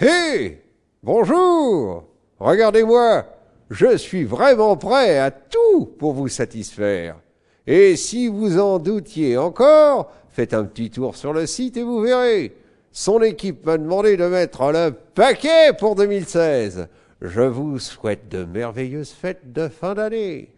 Hé Bonjour Regardez-moi Je suis vraiment prêt à tout pour vous satisfaire. Et si vous en doutiez encore, faites un petit tour sur le site et vous verrez. Son équipe m'a demandé de mettre le paquet pour 2016. Je vous souhaite de merveilleuses fêtes de fin d'année.